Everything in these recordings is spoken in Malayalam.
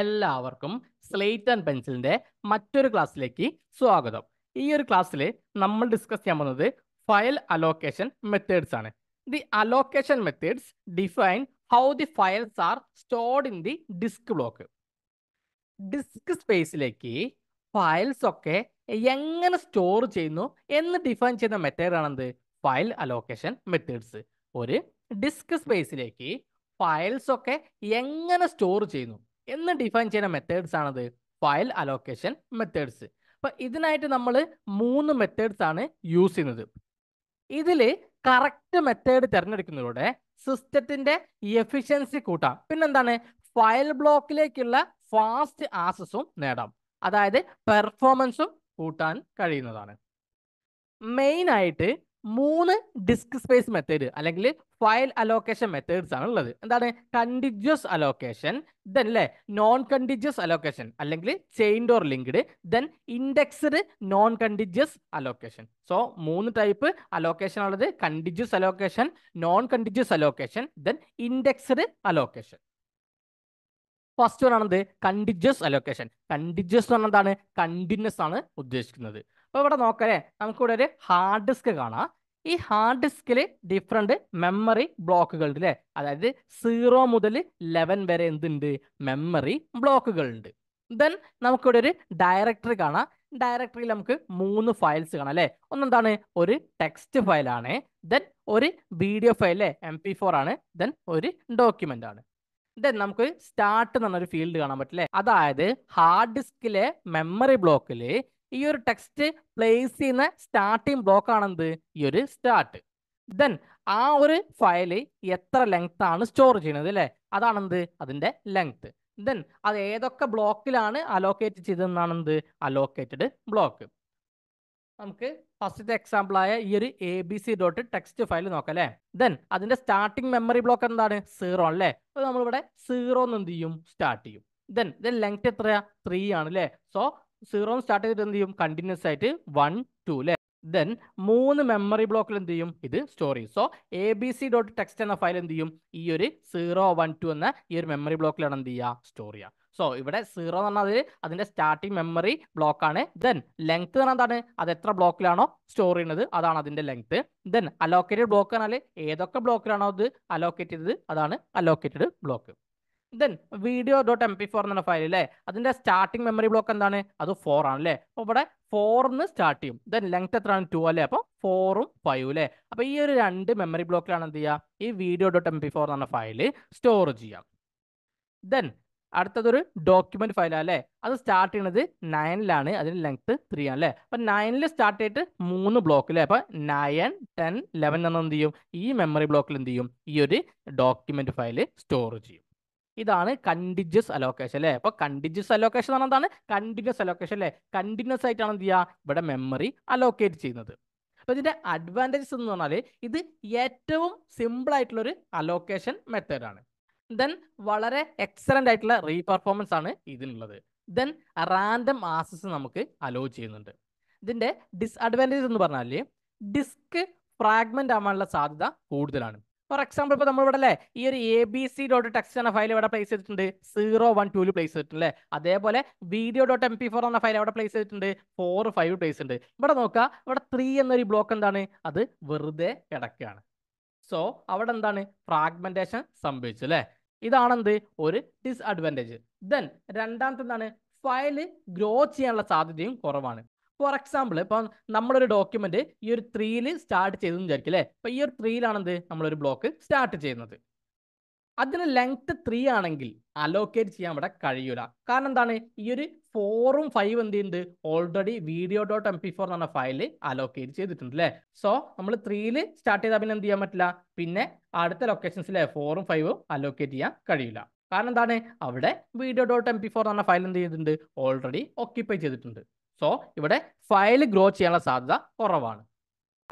എല്ലാവർക്കും സ്ലേറ്റ് ആൻഡ് പെൻസിലിൻ്റെ മറ്റൊരു ക്ലാസ്സിലേക്ക് സ്വാഗതം ഈ ഒരു ക്ലാസ്സിൽ നമ്മൾ ഡിസ്കസ് ചെയ്യാൻ പോകുന്നത് ഫയൽ അലോക്കേഷൻ മെത്തേഡ്സ് ആണ് the allocation methods define how the files are stored in the disk block disk സ്പേസിലേക്ക് ഫയൽസ് ഒക്കെ എങ്ങനെ സ്റ്റോർ ചെയ്യുന്നു എന്ന് ഡിഫൈൻ ചെയ്യുന്ന മെത്തേഡാണെന്ത് ഫയൽ അലോക്കേഷൻ മെത്തേഡ്സ് ഒരു ഡിസ്ക് സ്പേസിലേക്ക് ഫയൽസ് ഒക്കെ എങ്ങനെ സ്റ്റോർ ചെയ്യുന്നു എന്ന് ഡിഫൈൻ ചെയ്യുന്ന മെത്തേഡ്സ് ആണത് ഫയൽ അലോക്കേഷൻ മെത്തേഡ്സ് അപ്പൊ ഇതിനായിട്ട് നമ്മൾ മൂന്ന് മെത്തേഡ്സ് ആണ് യൂസ് ചെയ്യുന്നത് ഇതിൽ കറക്റ്റ് മെത്തേഡ് തിരഞ്ഞെടുക്കുന്നതിലൂടെ സിസ്റ്റത്തിന്റെ എഫിഷ്യൻസി കൂട്ടാം പിന്നെന്താണ് ഫയൽ ബ്ലോക്കിലേക്കുള്ള ഫാസ്റ്റ് ആക്സസും നേടാം അതായത് പെർഫോമൻസും കൂട്ടാൻ കഴിയുന്നതാണ് മെയിൻ ആയിട്ട് മൂന്ന് ഡിസ്ക് സ്പേസ് മെത്തേഡ് അല്ലെങ്കിൽ ഫയൽ അലോക്കേഷൻ മെത്തേഡ്സ് ആണ് ഉള്ളത് എന്താണ് കണ്ടിജ്വസ് അലോക്കേഷൻ ദെൻ അല്ലേ നോൺ കണ്ടിജ്വസ് അലോക്കേഷൻ അല്ലെങ്കിൽ chained or linked then indexed non contiguous allocation so മൂന്ന് ടൈപ്പ് അലോക്കേഷൻ ഉള്ളത് contiguous allocation non contiguous allocation then indexed allocation first one ആണെന്ത് കണ്ടിജ്വസ് അലോക്കേഷൻ കണ്ടിജ്വസ് എന്ന് പറഞ്ഞാൽ എന്താണ് കണ്ടിന്യൂസ് ആണ് ഉദ്ദേശിക്കുന്നത് അപ്പോൾ ഇവിടെ നോക്കലേ നമുക്കിവിടെ ഒരു ഹാർഡ് ഡിസ്ക് കാണാം ഈ ഹാർഡ് ഡിസ്കിൽ ഡിഫറെൻറ്റ് മെമ്മറി ബ്ലോക്കുകൾ ഉണ്ട് അല്ലേ അതായത് സീറോ മുതൽ ലെവൻ വരെ എന്തുണ്ട് മെമ്മറി ബ്ലോക്കുകൾ ഉണ്ട് ദെൻ നമുക്കിവിടെ ഒരു ഡയറക്ടറി കാണാം ഡയറക്ടറിയിൽ നമുക്ക് മൂന്ന് ഫയൽസ് കാണാം അല്ലേ ഒന്നെന്താണ് ഒരു ടെക്സ്റ്റ് ഫയലാണ് ദെൻ ഒരു വീഡിയോ ഫയൽ അല്ലേ എം പി ഫോർ ആണ് ദെൻ ഒരു ഡോക്യുമെൻ്റ് ആണ് ദെൻ നമുക്ക് സ്റ്റാർട്ട് എന്ന് പറഞ്ഞൊരു ഫീൽഡ് കാണാൻ പറ്റില്ലേ അതായത് ഹാർഡ് ഡിസ്കിലെ മെമ്മറി ബ്ലോക്കിൽ ഈ ഒരു ടെക്സ്റ്റ് പ്ലേസ് ചെയ്യുന്ന സ്റ്റാർട്ടിങ് ബ്ലോക്ക് ആണെന്ത് ഈ ഒരു സ്റ്റാർട്ട് ദെൻ ആ ഒരു ഫയല് എത്ര ലെങ്ത് ആണ് സ്റ്റോർ ചെയ്യുന്നത് അല്ലേ അതാണെന്ത് അതിൻ്റെ ലെങ്ത് ദെൻ അത് ഏതൊക്കെ ബ്ലോക്കിലാണ് അലോക്കേറ്റ് ചെയ്തതെന്നാണെന്ത് അലോക്കേറ്റഡ് ബ്ലോക്ക് നമുക്ക് ഫസ്റ്റത്തെ എക്സാമ്പിൾ ആയ ഈ ഒരു A B C dot text file നോക്കാം അല്ലേ ദെൻ അതിന്റെ സ്റ്റാർട്ടിങ് മെമ്മറി ബ്ലോക്ക് എന്താണ് സീറോ അല്ലേ അത് നമ്മളിവിടെ സീറോ എന്ന് എന്ത് ചെയ്യും സ്റ്റാർട്ട് ചെയ്യും ദെൻ ഇതിന്റെ ലെങ്ത് എത്രയാ ത്രീ ആണ് അല്ലേ സോ സീറോ സ്റ്റാർട്ട് ചെയ്തിട്ട് എന്ത് ചെയ്യും കണ്ടിന്യൂസ് ആയിട്ട് വൺ ടു അല്ലേ ദെൻ മൂന്ന് മെമ്മറി ബ്ലോക്കിൽ എന്ത് ചെയ്യും ഇത് സ്റ്റോർ ചെയ്യും so A B C dot text എന്ന ഫയൽ എന്ത് ചെയ്യും ഈ ഒരു സീറോ വൺ ടു എന്ന ഈ ഒരു മെമ്മറി ബ്ലോക്കിലാണ് എന്ത് ചെയ്യുക സ്റ്റോർ ചെയ്യുക സോ ഇവിടെ സീറോ എന്ന് പറഞ്ഞാൽ അതിന്റെ സ്റ്റാർട്ടിംഗ് മെമ്മറി ബ്ലോക്കാണ് ദെൻ ലെങ്ത് എന്ന് എന്താണ് അത് എത്ര ബ്ലോക്കിലാണോ സ്റ്റോർ ചെയ്യുന്നത് അതാണ് അതിന്റെ ലെങ്ത് ദെൻ അലോക്കേറ്റഡ് ബ്ലോക്ക് എന്നാൽ ഏതൊക്കെ ബ്ലോക്കിലാണോ അത് അലോക്കേറ്റ് ചെയ്തത് അതാണ് allocated block then video dot M P four എന്നുള്ള ഫയൽ അല്ലേ അതിന്റെ സ്റ്റാർട്ടിംഗ് മെമ്മറി ബ്ലോക്ക് എന്താണ് അത് ഫോർ ആണ് അല്ലേ അപ്പോൾ ഇവിടെ ഫോറിന്ന് സ്റ്റാർട്ട് ചെയ്യും ദെൻ ലെങ്ത് എത്രയാണ് ടു അല്ലേ അപ്പോൾ ഫോറും ഫൈവ് അല്ലേ അപ്പോൾ ഈ ഒരു രണ്ട് മെമ്മറി ബ്ലോക്കിലാണ് എന്ത് ചെയ്യുക ഈ video dot M P four എന്ന് പറഞ്ഞ ഫയൽ സ്റ്റോർ ചെയ്യാം ദെൻ അടുത്തതൊരു ഡോക്യുമെന്റ് ഫയലാണ് അല്ലേ അത് സ്റ്റാർട്ട് ചെയ്യുന്നത് നയനിലാണ് അതിന് ലെങ്ത് ത്രീ ആണ് അല്ലേ അപ്പം നയനിൽ സ്റ്റാർട്ട് ചെയ്തിട്ട് മൂന്ന് ബ്ലോക്ക് അല്ലേ അപ്പം നയൻ ടെൻ ലെവൻ എന്ന് എന്ത് ചെയ്യും ഈ മെമ്മറി ബ്ലോക്കിൽ എന്ത് ചെയ്യും ഈ ഒരു ഡോക്യുമെന്റ് ഫയൽ സ്റ്റോർ ചെയ്യും ഇതാണ് കണ്ടിജ്യസ് അലോക്കേഷൻ അല്ലേ അപ്പോൾ കണ്ടിജ്യസ് അലോക്കേഷൻ എന്ന് പറഞ്ഞാൽ എന്താണ് കണ്ടിന്യൂസ് അലോക്കേഷൻ അല്ലേ കണ്ടിന്യൂസ് ആയിട്ടാണ് എന്ത് ചെയ്യുക ഇവിടെ മെമ്മറി അലോക്കേറ്റ് ചെയ്യുന്നത് അപ്പോൾ ഇതിൻ്റെ അഡ്വാൻറ്റേജസ് എന്ന് പറഞ്ഞാൽ ഇത് ഏറ്റവും സിമ്പിൾ ഒരു അലോക്കേഷൻ മെത്തേഡാണ് ദെൻ വളരെ എക്സലൻ്റ് ആയിട്ടുള്ള റീപെർഫോമൻസ് ആണ് ഇതിനുള്ളത് ദെൻ റാൻഡം ആസസ് നമുക്ക് അലോ ചെയ്യുന്നുണ്ട് ഇതിൻ്റെ ഡിസ്അഡ്വാൻറ്റേജ് എന്ന് പറഞ്ഞാൽ ഡിസ്ക് ഫ്രാഗ്മെൻ്റ് ആവാനുള്ള സാധ്യത കൂടുതലാണ് ഫോർ എക്സാമ്പിൾ ഇപ്പോൾ നമ്മളിവിടെ അല്ലേ ഈ ഒരു A B C dot text എന്ന ഫയൽ ഇവിടെ പ്ലേസ് ചെയ്തിട്ടുണ്ട് സീറോ വൺ ടൂല് പ്ലേസ് ചെയ്തിട്ടുണ്ട് അല്ലേ അതേപോലെ video dot M P four എന്ന ഫയൽ അവിടെ പ്ലേസ് ചെയ്തിട്ടുണ്ട് ഫോർ ഫൈവ് പ്ലേസ് ഉണ്ട് ഇവിടെ നോക്കുക ഇവിടെ ത്രീ എന്നൊരു ബ്ലോക്ക് എന്താണ് അത് വെറുതെ കിടക്കുകയാണ് സോ അവിടെ എന്താണ് ഫ്രാഗ്മെന്റേഷൻ സംഭവിച്ചു അല്ലേ ഇതാണെന്ത് ഒരു ഡിസ്അഡ്വാൻറ്റേജ് ദെൻ രണ്ടാമത്തെ എന്താണ് ഫയൽ ഗ്രോ ചെയ്യാനുള്ള സാധ്യതയും കുറവാണ് ഫോർ എക്സാമ്പിൾ ഇപ്പം നമ്മളൊരു ഡോക്യുമെന്റ് ഈ ഒരു ത്രീയിൽ സ്റ്റാർട്ട് ചെയ്തെന്ന് വിചാരിക്കും അല്ലേ അപ്പം ഈ ഒരു ത്രീയിലാണെന്ത് നമ്മളൊരു ബ്ലോക്ക് സ്റ്റാർട്ട് ചെയ്യുന്നത് അതിന് ലെങ്ത് ത്രീ ആണെങ്കിൽ അലോക്കേറ്റ് ചെയ്യാൻ ഇവിടെ കഴിയൂല കാരണം എന്താണ് ഈ ഒരു ഫോറും ഫൈവ് എന്ത് ചെയ്യുന്നത് already video dot M P four എന്ന് പറഞ്ഞ ഫയല് അലോക്കേറ്റ് ചെയ്തിട്ടുണ്ട് അല്ലേ സോ നമ്മൾ ത്രീയിൽ സ്റ്റാർട്ട് ചെയ്താൽ പിന്നെ എന്ത് ചെയ്യാൻ പറ്റില്ല പിന്നെ അടുത്ത ലൊക്കേഷൻസിലെ ഫോറും ഫൈവും അലോക്കേറ്റ് ചെയ്യാൻ കഴിയില്ല കാരണം എന്താണ് അവിടെ video dot M P four എന്ന് പറഞ്ഞ ഫയൽ എന്ത് ചെയ്തിട്ടുണ്ട് ഓൾറെഡി ഓക്യുപ്പൈ ചെയ്തിട്ടുണ്ട് സോ ഇവിടെ ഫയൽ ഗ്രോ ചെയ്യാനുള്ള സാധ്യത കുറവാണ്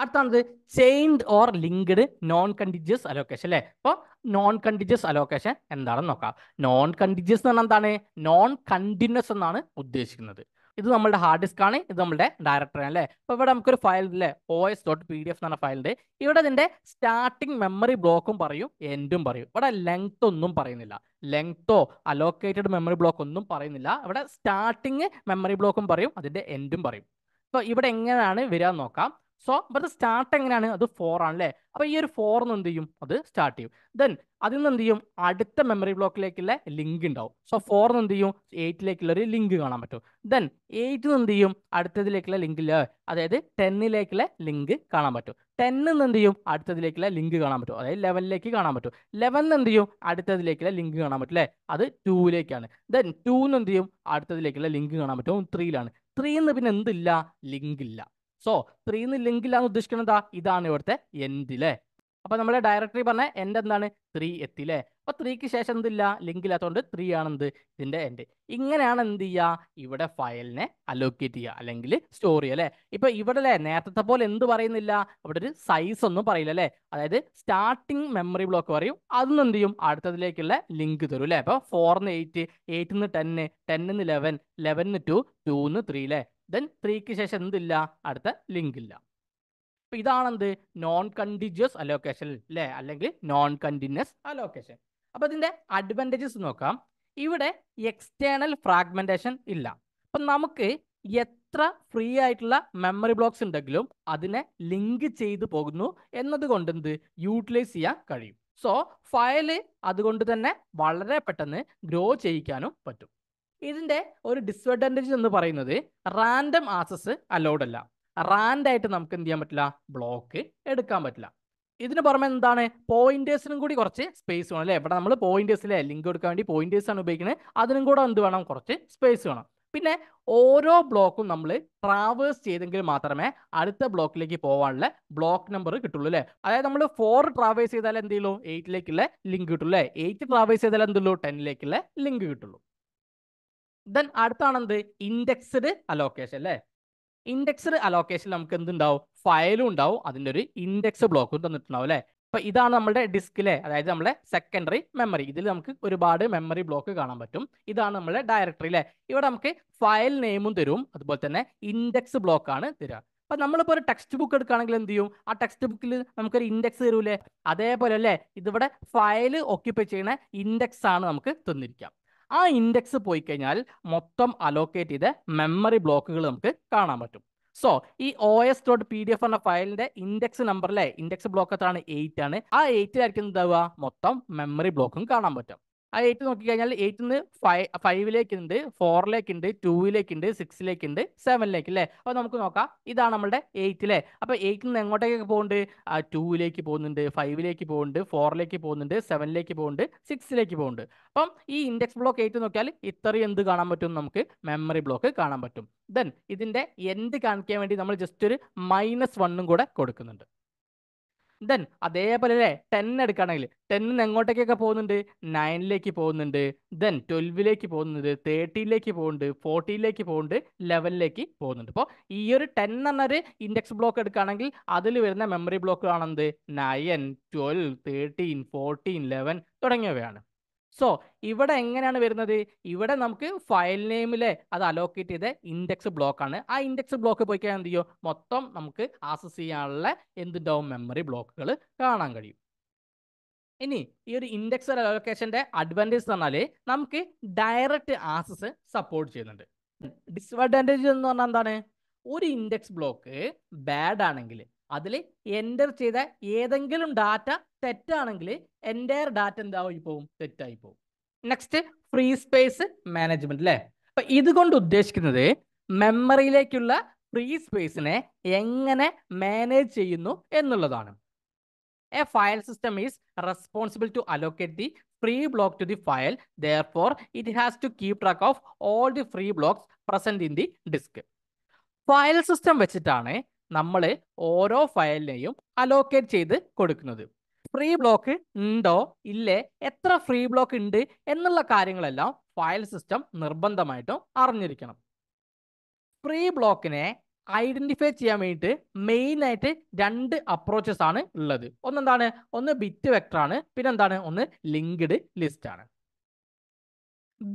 അടുത്താണത് chained or linked non contiguous allocation അല്ലേ അപ്പോൾ നോൺ കണ്ടിജ്യസ് അലോക്കേഷൻ എന്താണെന്ന് നോക്കാം നോൺ കണ്ടിജ്യസ് എന്ന് പറഞ്ഞാൽ എന്താണ് നോൺ കണ്ടിന്യൂസ് എന്നാണ് ഉദ്ദേശിക്കുന്നത് ഇത് നമ്മുടെ ഹാർഡ് ഡിസ്ക് ആണ് ഇത് നമ്മുടെ ഡയറക്ടറി ആണ് അല്ലേ അപ്പോൾ ഇവിടെ നമുക്കൊരു ഫയൽ ഇല്ലേ O S dot P D F എന്ന് പറഞ്ഞ ഫയലുണ്ട് ഇവിടെ ഇതിൻ്റെ സ്റ്റാർട്ടിംഗ് മെമ്മറി ബ്ലോക്കും പറയും എൻഡും പറയും ഇവിടെ ലെങ്ത് ഒന്നും പറയുന്നില്ല ലെങ്തോ അലോക്കേറ്റഡ് മെമ്മറി ബ്ലോക്ക് ഒന്നും പറയുന്നില്ല ഇവിടെ സ്റ്റാർട്ടിങ് മെമ്മറി ബ്ലോക്കും പറയും അതിൻ്റെ എൻഡും പറയും അപ്പോൾ ഇവിടെ എങ്ങനെയാണ് വരിക നോക്കാം സോ ഇവിടുത്തെ സ്റ്റാർട്ട് എങ്ങനെയാണ് അത് ഫോർ ആണ് അല്ലേ അപ്പോൾ ഈ ഒരു ഫോറിന് എന്ത് ചെയ്യും അത് സ്റ്റാർട്ട് ചെയ്യും ദെൻ അതിൽ നിന്ന് എന്ത് ചെയ്യും അടുത്ത മെമ്മറി ബ്ലോക്കിലേക്കുള്ള ലിങ്ക് ഉണ്ടാവും സോ ഫോറിന് എന്ത് ചെയ്യും എയ്റ്റിലേക്കുള്ള ഒരു ലിങ്ക് കാണാൻ പറ്റും ദെൻ എയ്റ്റിൽ നിന്ന് എന്ത് ചെയ്യും അടുത്തതിലേക്കുള്ള ലിങ്കില് അതായത് ടെന്നിലേക്കുള്ള ലിങ്ക് കാണാൻ പറ്റും ടെന്നിൽ നിന്ന് എന്ത് ചെയ്യും അടുത്തതിലേക്കുള്ള ലിങ്ക് കാണാൻ പറ്റും അതായത് ലെവലിലേക്ക് കാണാൻ പറ്റും ലെവനിൽ എന്ത് ചെയ്യും അടുത്തതിലേക്കുള്ള ലിങ്ക് കാണാൻ പറ്റും അല്ലേ അത് ടൂവിലേക്കാണ് ദെൻ ടൂന്ന് എന്ത് ചെയ്യും അടുത്തതിലേക്കുള്ള ലിങ്ക് കാണാൻ പറ്റും ത്രീയിലാണ് ത്രീന്ന് പിന്നെ എന്തില്ല ലിങ്ക് ഇല്ല സോ ത്രീന്ന് ലിങ്കിലാണ് ഉദ്ദേശിക്കുന്നത് എന്താ ഇതാണ് ഇവിടുത്തെ എൻഡിലെ അപ്പൊ നമ്മളെ ഡയറക്ടറി പറഞ്ഞ എൻഡ് എന്താണ് ത്രീ എത്തില്ലേ അപ്പൊ ത്രീക്ക് ശേഷം എന്തില്ല ലിങ്ക് ഇല്ലാത്തതുകൊണ്ട് ത്രീ ആണെന്ത് ഇതിന്റെ എൻഡ് ഇങ്ങനെയാണ് എന്ത് ചെയ്യുക ഇവിടെ ഫയലിനെ അലോക്കേറ്റ് ചെയ്യുക അല്ലെങ്കിൽ സ്റ്റോർ ചെയ്യുക അല്ലെ ഇപ്പൊ ഇവിടെ അല്ലേ നേരത്തെ പോലെ എന്ത് പറയുന്നില്ല ഇവിടെ ഒരു സൈസ് ഒന്നും പറയില്ല അല്ലെ അതായത് സ്റ്റാർട്ടിങ് മെമ്മറി ബ്ലോക്ക് പറയും അതൊന്നും എന്ത് ചെയ്യും അടുത്തതിലേക്കുള്ള ലിങ്ക് തരും അല്ലെ അപ്പൊ ഫോർന്ന് എയ്റ്റ് എയ്റ്റ് നിന്ന് ടെന്ന് ടെന്നിന്ന് ലെവൻ ലെവനിന്ന് ടു ടൂന്ന് ത്രീ അല്ലെ ദെൻ ത്രീക്ക് ശേഷം എന്തില്ല അടുത്ത ലിങ്ക് ഇല്ല അപ്പം ഇതാണെന്ത് നോൺ കണ്ടിന്യൂസ് അലോക്കേഷൻ അല്ലേ അല്ലെങ്കിൽ നോൺ കണ്ടിന്യൂസ് അലോക്കേഷൻ അപ്പോൾ ഇതിൻ്റെ അഡ്വാൻറ്റേജസ് നോക്കാം ഇവിടെ എക്സ്റ്റേണൽ ഫ്രാഗ്മെൻറ്റേഷൻ ഇല്ല അപ്പം നമുക്ക് എത്ര ഫ്രീ ആയിട്ടുള്ള മെമ്മറി ബ്ലോക്സ് ഉണ്ടെങ്കിലും അതിനെ ലിങ്ക് ചെയ്തു പോകുന്നു എന്നതുകൊണ്ട് എന്ത് യൂട്ടിലൈസ് ചെയ്യാൻ കഴിയും സോ ഫയല് അതുകൊണ്ട് തന്നെ വളരെ പെട്ടെന്ന് ഗ്രോ ചെയ്യിക്കാനും പറ്റും ഇതിൻ്റെ ഒരു ഡിസ്അഡ്വാൻറ്റേജ് എന്ന് പറയുന്നത് റാൻഡം ആക്സസ് അലൗഡ് അല്ല റാൻഡായിട്ട് നമുക്ക് എന്ത് ചെയ്യാൻ പറ്റില്ല ബ്ലോക്ക് എടുക്കാൻ പറ്റില്ല ഇതിന് പുറമെ എന്താണ് പോയിന്റേഴ്സിനും കൂടി കുറച്ച് സ്പേസ് വേണം അല്ലേ ഇവിടെ നമ്മൾ പോയിന്റേഴ്സിലെ ലിങ്ക് കൊടുക്കാൻ വേണ്ടി പോയിന്റേഴ്സ് ആണ് ഉപയോഗിക്കുന്നത് അതിനും കൂടെ എന്ത് വേണം കുറച്ച് സ്പേസ് വേണം പിന്നെ ഓരോ ബ്ലോക്കും നമ്മൾ ട്രാവേഴ്സ് ചെയ്തെങ്കിൽ മാത്രമേ അടുത്ത ബ്ലോക്കിലേക്ക് പോകാനുള്ള ബ്ലോക്ക് നമ്പർ കിട്ടുള്ളൂ അല്ലേ അതായത് നമ്മൾ ഫോർ ട്രാവേഴ്സ് ചെയ്താൽ എന്ത് ചെയ്യുള്ളൂ എയ്റ്റിലേക്കുള്ള ലിങ്ക് കിട്ടുള്ളൂ അല്ലേ എയ്റ്റ് ട്രാവേഴ്സ് ചെയ്താൽ എന്തുള്ളൂ ടെന്നിലേക്കുള്ള ലിങ്ക് കിട്ടുള്ളൂ ദെൻ അടുത്താണെന്ത് ഇൻഡെക്സ്ഡ് അലോക്കേഷൻ അല്ലേ ഇൻഡെക്സ്ഡ് അലോക്കേഷൻ നമുക്ക് എന്തുണ്ടാവും ഫയലും ഉണ്ടാവും അതിൻ്റെ ഒരു ഇൻഡെക്സ് ബ്ലോക്കും തന്നിട്ടുണ്ടാവും അല്ലേ അപ്പൊ ഇതാണ് നമ്മുടെ ഡിസ്കിലെ അതായത് നമ്മുടെ സെക്കൻഡറി മെമ്മറി ഇതിൽ നമുക്ക് ഒരുപാട് മെമ്മറി ബ്ലോക്ക് കാണാൻ പറ്റും ഇതാണ് നമ്മുടെ ഡയറക്ടറി അല്ലേ ഇവിടെ നമുക്ക് ഫയൽ നെയിമും തരും അതുപോലെ തന്നെ ഇൻഡെക്സ് ബ്ലോക്ക് ആണ് തരിക അപ്പൊ നമ്മളിപ്പോൾ ഒരു ടെക്സ്റ്റ് ബുക്ക് എടുക്കുകയാണെങ്കിൽ എന്ത് ചെയ്യും ആ ടെക്സ്റ്റ് ബുക്കിൽ നമുക്കൊരു ഇൻഡെക്സ് തരൂലേ അതേപോലെ അല്ലേ ഇതിവിടെ ഫയൽ ഓക്യുപ്പൈ ചെയ്യുന്ന ഇൻഡെക്സ് ആണ് നമുക്ക് തന്നിരിക്കാം ആ ഇൻഡെക്സ് പോയി കഴിഞ്ഞാൽ മൊത്തം അലോക്കേറ്റ് ചെയ്ത മെമ്മറി ബ്ലോക്കുകൾ നമുക്ക് കാണാൻ പറ്റും സോ ഈ O S dot P D F എന്ന ഫയലിന്റെ ഇൻഡെക്സ് നമ്പർ അല്ലെ ഇൻഡെക്സ് ബ്ലോക്ക് എത്രയാണ് എയ്റ്റ് ആണ് ആ എയ്റ്റിലായിരിക്കും എന്താവുക മൊത്തം മെമ്മറി ബ്ലോക്കും കാണാൻ പറ്റും ആ എയ്റ്റ് നോക്കിക്കഴിഞ്ഞാൽ എയ്റ്റ് നിന്ന് ഫൈവ് ഫൈവിലേക്ക് ഉണ്ട് ഫോറിലേക്ക് ഉണ്ട് ടൂവിലേക്ക് ഉണ്ട് സിക്സിലേക്ക് ഉണ്ട് സെവനിലേക്ക് അല്ലേ അപ്പോൾ നമുക്ക് നോക്കാം ഇതാണ് നമ്മുടെ എയ്റ്റ് അല്ലേ അപ്പോൾ എയ്റ്റ് നിന്ന് എങ്ങോട്ടേക്ക് പോകുന്നുണ്ട് ടൂവിലേക്ക് പോകുന്നുണ്ട് ഫൈവിലേക്ക് പോകുന്നുണ്ട് ഫോറിലേക്ക് പോകുന്നുണ്ട് സെവനിലേക്ക് പോകുന്നുണ്ട് സിക്സിലേക്ക് പോകുന്നുണ്ട് അപ്പം ഈ ഇൻഡെക്സ് ബ്ലോക്ക് എയ്റ്റ് നോക്കിയാൽ ഇത്രയും എന്ത് കാണാൻ പറ്റും നമുക്ക് മെമ്മറി ബ്ലോക്ക് കാണാൻ പറ്റും ദെൻ ഇതിൻ്റെ എൻഡ് കാണിക്കാൻ വേണ്ടി നമ്മൾ ജസ്റ്റ് ഒരു മൈനസ് വണ്ണും കൂടെ കൊടുക്കുന്നുണ്ട് ദെൻ അതേപോലെ അല്ലേ ടെൻ എടുക്കുകയാണെങ്കിൽ ടെന്നിൽ എങ്ങോട്ടേക്കൊക്കെ പോകുന്നുണ്ട് നയനിലേക്ക് പോകുന്നുണ്ട് ദെൻ ട്വൽവിലേക്ക് പോകുന്നുണ്ട് തേർട്ടിയിലേക്ക് പോകുന്നുണ്ട് ഫോർട്ടിയിലേക്ക് പോകുന്നുണ്ട് ലെവലിലേക്ക് പോകുന്നുണ്ട് അപ്പോൾ ഈ ഒരു ടെൻ എന്നൊരു ഇൻഡെക്സ് ബ്ലോക്ക് എടുക്കുകയാണെങ്കിൽ അതിൽ വരുന്ന മെമ്മറി ബ്ലോക്ക് ആണെന്ത് nine twelve thirteen fourteen eleven തുടങ്ങിയവയാണ് സോ ഇവിടെ എങ്ങനെയാണ് വരുന്നത് ഇവിടെ നമുക്ക് ഫയൽ നെയിമിലെ അത് അലോക്കേറ്റ് ചെയ്ത ഇൻഡെക്സ് ബ്ലോക്ക് ആണ് ആ ഇൻഡെക്സ് ബ്ലോക്ക് പോയി കഴിഞ്ഞാൽ എന്ത് ചെയ്യും മൊത്തം നമുക്ക് ആക്സസ് ചെയ്യാനുള്ള എന്തുണ്ടാവും മെമ്മറി ബ്ലോക്കുകൾ കാണാൻ കഴിയും ഇനി ഈ ഒരു ഇൻഡെക്സ് അലോക്കേഷൻ്റെ അഡ്വാൻറ്റേജ് പറഞ്ഞാൽ നമുക്ക് ഡയറക്റ്റ് ആക്സസ് സപ്പോർട്ട് ചെയ്യുന്നുണ്ട് ഡിസ്അഡ്വാൻറ്റേജ് എന്ന് പറഞ്ഞാൽ എന്താണ് ഒരു ഇൻഡെക്സ് ബ്ലോക്ക് ബാഡ് ആണെങ്കിൽ അതിൽ എൻ്റർ ചെയ്ത ഏതെങ്കിലും ഡാറ്റ തെറ്റാണെങ്കിൽ എൻ്റെ ഡാറ്റ എന്താവും പോകും തെറ്റായി പോകും നെക്സ്റ്റ് ഫ്രീ സ്പേസ് മാനേജ്മെന്റ് അല്ലേ അപ്പം ഇതുകൊണ്ട് ഉദ്ദേശിക്കുന്നത് മെമ്മറിയിലേക്കുള്ള ഫ്രീ സ്പേസിനെ എങ്ങനെ മാനേജ് ചെയ്യുന്നു എന്നുള്ളതാണ് a file system is responsible to allocate the free block to the file therefore it has to keep track of all the free blocks present in the disk file system വെച്ചിട്ടാണ് നമ്മൾ ഓരോ ഫയലിനെയും അലോക്കേറ്റ് ചെയ്ത് കൊടുക്കുന്നത് ഫ്രീ ബ്ലോക്ക് ഉണ്ടോ ഇല്ലേ എത്ര ഫ്രീ ബ്ലോക്ക് ഉണ്ട് എന്നുള്ള കാര്യങ്ങളെല്ലാം ഫയൽ സിസ്റ്റം നിർബന്ധമായിട്ടും അറിഞ്ഞിരിക്കണം ഫ്രീ ബ്ലോക്കിനെ ഐഡന്റിഫൈ ചെയ്യാൻ വേണ്ടിയിട്ട് മെയിൻ ആയിട്ട് രണ്ട് അപ്രോച്ചസ് ആണ് ഉള്ളത് ഒന്നെന്താണ് ഒന്ന് ബിറ്റ് വെക്ടർ ആണ് പിന്നെ എന്താണ് ഒന്ന് ലിങ്ക്ഡ് ലിസ്റ്റ് ആണ്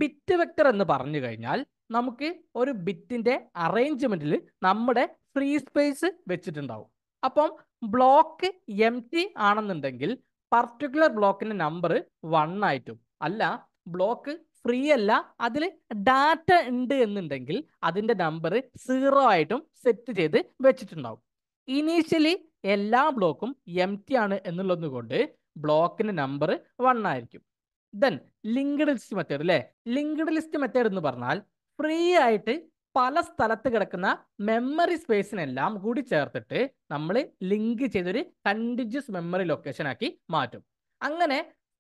ബിറ്റ് വെക്ടർ എന്ന് പറഞ്ഞു കഴിഞ്ഞാൽ നമുക്ക് ഒരു ബിറ്റിന്റെ അറേഞ്ച്മെന്റിൽ നമ്മുടെ ഫ്രീ സ്പേസ് വെച്ചിട്ടുണ്ടാവും അപ്പം ബ്ലോക്ക് എം ടി ആണെന്നുണ്ടെങ്കിൽ പർട്ടിക്കുലർ ബ്ലോക്കിന്റെ നമ്പർ വൺ ആയിട്ടും അല്ല ബ്ലോക്ക് ഫ്രീ അല്ല അതിൽ ഡാറ്റ ഉണ്ട് എന്നുണ്ടെങ്കിൽ അതിൻ്റെ നമ്പർ സീറോ ആയിട്ടും സെറ്റ് ചെയ്ത് വെച്ചിട്ടുണ്ടാവും ഇനീഷ്യലി എല്ലാ ബ്ലോക്കും എം ടി ആണ് എന്നുള്ളതുകൊണ്ട് ബ്ലോക്കിന്റെ നമ്പർ വൺ ആയിരിക്കും ദെൻ ലിങ്ക്ഡ് ലിസ്റ്റ് മെത്തേഡ് അല്ലേ ലിങ്ക്ഡ് ലിസ്റ്റ് മെത്തേഡ് എന്ന് പറഞ്ഞാൽ ഫ്രീ ആയിട്ട് പല സ്ഥലത്ത് കിടക്കുന്ന മെമ്മറി സ്പേസിനെല്ലാം കൂടി ചേർത്തിട്ട് നമ്മൾ ലിങ്ക് ചെയ്തൊരു കണ്ടിജ്യസ് മെമ്മറി ലൊക്കേഷൻ ആക്കി മാറ്റും അങ്ങനെ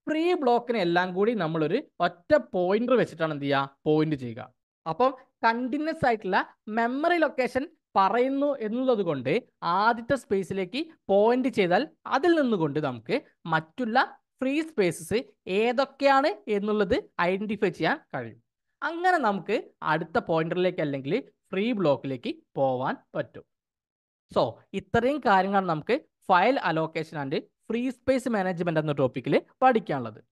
ഫ്രീ ബ്ലോക്കിനെ എല്ലാം കൂടി നമ്മളൊരു ഒറ്റ പോയിന്റർ വെച്ചിട്ടാണ് എന്ത് ചെയ്യുക പോയിന്റ് ചെയ്യുക അപ്പം കണ്ടിന്യൂസ് ആയിട്ടുള്ള മെമ്മറി ലൊക്കേഷൻ പറയുന്നു എന്നുള്ളത് കൊണ്ട് ആദ്യത്തെ സ്പേസിലേക്ക് പോയിന്റ് ചെയ്താൽ അതിൽ നിന്നുകൊണ്ട് നമുക്ക് മറ്റുള്ള ഫ്രീ സ്പേസസ് ഏതൊക്കെയാണ് എന്നുള്ളത് ഐഡൻറ്റിഫൈ ചെയ്യാൻ കഴിയും അങ്ങനെ നമുക്ക് അടുത്ത പോയിന്ററിലേക്ക് അല്ലെങ്കിൽ ഫ്രീ ബ്ലോക്കിലേക്ക് പോവാൻ പറ്റും സോ ഇത്രയും കാര്യങ്ങളാണ് നമുക്ക് file allocation and free space management എന്ന ടോപ്പിക്കിൽ പഠിക്കാനുള്ളത്